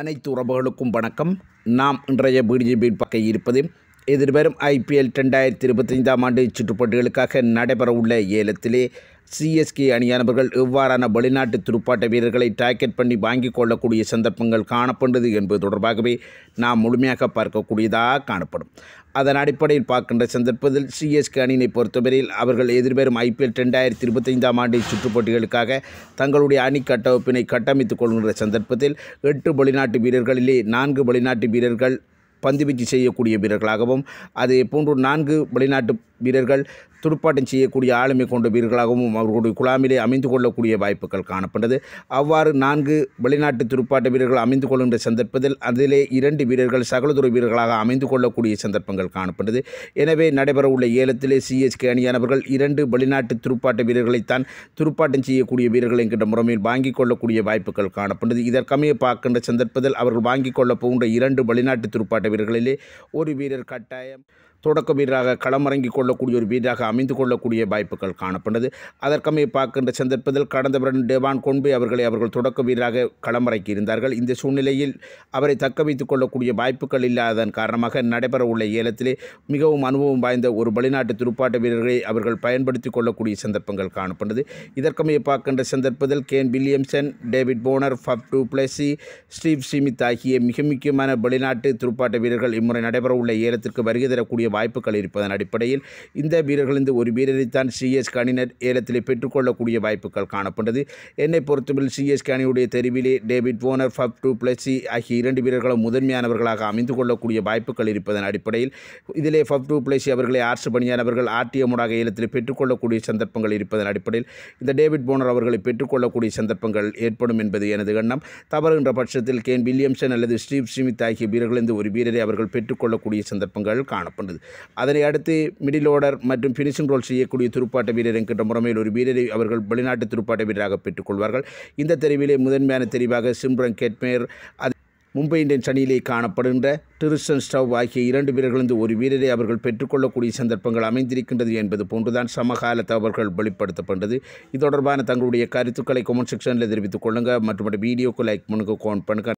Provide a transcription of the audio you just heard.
அனைத்து உறவுகளுக்கும் வணக்கம் நாம் இன்றைய பிடிஜிபியில் பக்க இருப்பது எதிர்வரும் ஐபிஎல் ரெண்டாயிரத்தி இருபத்தைந்தாம் ஆண்டு சுற்றுப்பாட்டுகளுக்காக நடைபெறவுள்ள ஏலத்திலே சிஎஸ்கே அணியானவர்கள் எவ்வாறான வெளிநாட்டு துடுப்பாட்ட வீரர்களை டார்கெட் பண்ணி வாங்கிக் கொள்ளக்கூடிய சந்தர்ப்பங்கள் காணப்படுது என்பது தொடர்பாகவே நாம் முழுமையாக பார்க்கக்கூடியதாக காணப்படும் அதன் அடிப்படையில் பார்க்கின்ற சந்தர்ப்பத்தில் சிஎஸ்கே அணியினை பொறுத்தவரையில் அவர்கள் எதிர்வரும் ஐபிஎல் ரெண்டாயிரத்தி இருபத்தைந்தாம் ஆண்டு சுற்றுப்போட்டிகளுக்காக தங்களுடைய அணி கட்டமைப்பினை கட்டமைத்துக் கொள்கின்ற சந்தர்ப்பத்தில் எட்டு வெளிநாட்டு வீரர்களிலே நான்கு வெளிநாட்டு வீரர்கள் பந்துவீச்சு செய்யக்கூடிய வீரர்களாகவும் அதே போன்று நான்கு வெளிநாட்டு வீரர்கள் துடுப்பாட்டம் செய்யக்கூடிய ஆளுமை கொண்ட வீரர்களாகவும் அவர்களுடைய குழாமிலே அமைந்து கொள்ளக்கூடிய வாய்ப்புகள் காணப்பட்டது அவ்வாறு நான்கு வெளிநாட்டு துடுப்பாட்ட வீரர்கள் அமைந்து கொள்கின்ற சந்தர்ப்பத்தில் அதிலே இரண்டு வீரர்கள் சகலதுறை வீரர்களாக அமைந்து கொள்ளக்கூடிய சந்தர்ப்பங்கள் காணப்பட்டது எனவே நடைபெறவுள்ள ஏலத்திலே சிஎஸ்கே அணியானவர்கள் இரண்டு வெளிநாட்டு துடுப்பாட்ட வீரர்களைத்தான் துடுப்பாட்டம் செய்யக்கூடிய வீரர்கள் என்கின்ற முறையில் வாங்கிக் கொள்ளக்கூடிய வாய்ப்புகள் காணப்பட்டது இதற்கமைய பார்க்கின்ற சந்தர்ப்பத்தில் அவர்கள் வாங்கிக் கொள்ளப் போகின்ற இரண்டு வெளிநாட்டு துடுப்பாட்ட வீரர்களிலே ஒரு வீரர் கட்டாயம் தொடக்க வீரராக களமிறங்கிக் கொள்ளக்கூடிய ஒரு வீரராக அமைந்து கொள்ளக்கூடிய வாய்ப்புகள் காணப்பட்டது அதற்கமைய பார்க்கின்ற சந்தர்ப்பத்தில் கடந்த வருடம் டெவான் கொன்பே அவர்களை அவர்கள் தொடக்க வீரராக களமிறக்கி இருந்தார்கள் இந்த சூழ்நிலையில் அவரை தக்க வைத்துக் கொள்ளக்கூடிய வாய்ப்புகள் இல்லாததன் காரணமாக நடைபெறவுள்ள ஏலத்திலே மிகவும் அனுபவம் வாய்ந்த ஒரு வெளிநாட்டு துடுப்பாட்ட வீரர்களை அவர்கள் பயன்படுத்திக் கொள்ளக்கூடிய சந்தர்ப்பங்கள் காணப்பட்டது இதற்கமைய பார்க்கின்ற சந்தர்ப்பத்தில் Kane Williamson David Warner Faf du Plessis Steve Smith ஆகிய மிக முக்கியமான வெளிநாட்டு துடுப்பாட்ட வீரர்கள் இம்முறை நடைபெறவுள்ள ஏலத்திற்கு வருகை தரக்கூடிய வாய்ப்புகள் இருப்பதன் அடிப்படையில் இந்த வீரர்களிருந்து ஒரு வீரரைத்தான் சிஎஸ் அணியினர் ஏலத்தில் பெற்றுக்கொள்ளக்கூடிய வாய்ப்புகள் காணப்பட்டது என்னை பொறுத்தவரை சிஎஸ்கே அணியுடைய தெருவிலே டேவிட் போனர் ஃபப் டூ சி ஆகிய இரண்டு வீரர்களும் முதன்மையானவர்களாக அமைந்து கொள்ளக்கூடிய வாய்ப்புகள் இருப்பதன் அடிப்படையில் இதிலே ஃபப் டூ பிளஸி அவர்களை ஆர்ட்ஸ் பணியானவர்கள் ஆர்டிஎமுடாக ஏலத்தில் பெற்றுக்கொள்ளக்கூடிய சந்தர்ப்பங்கள் இருப்பதன் அடிப்படையில் இந்த டேவிட் போனர் அவர்களை பெற்றுக்கொள்ளக்கூடிய சந்தர்ப்பங்கள் ஏற்படும் என்பது எனது எண்ணம் தவறுகின்ற பட்சத்தில் கேன் வில்லியம்சன் அல்லது ஸ்டீவ் ஸ்மித் ஆகிய வீரர்களிருந்து ஒரு வீரரை அவர்கள் பெற்றுக்கொள்ளக்கூடிய சந்தர்ப்பங்கள் காணப்பட்டது அதனை அடுத்து மிடில் ஆர்டர் மற்றும் ஃபினிஷிங் ரோல் செய்யக்கூடிய துருப்பாட்ட வீரர் என்கின்ற முறையில் ஒரு வீரரை அவர்கள் வெளிநாட்டு துருப்பாட்ட வீரராக பெற்றுக்கொள்வார்கள் இந்த தெரிவிலே முதன்மையான தெரிவாக சிம்ரன் கேட்மேர் மும்பை இந்தியன்ஸ் அணியிலே காணப்படுகின்ற டிரிசன் ஸ்டவ் ஆகிய இரண்டு வீரர்களிருந்து ஒரு வீரரை அவர்கள் பெற்றுக்கொள்ளக்கூடிய சந்தர்ப்பங்கள் அமைந்திருக்கின்றது என்பது போன்றுதான் சமகால தகவல்கள் வெளிப்படுத்தப்பட்டது இது தொடர்பான தங்களுடைய கருத்துக்களை கொமெண்ட் செக்ஷனில் தெரிவித்துக் கொள்ளுங்கள் மற்றும் வீடியோக்கு லைக் பண்ணுங்க கோன் பண்ணுங்கள்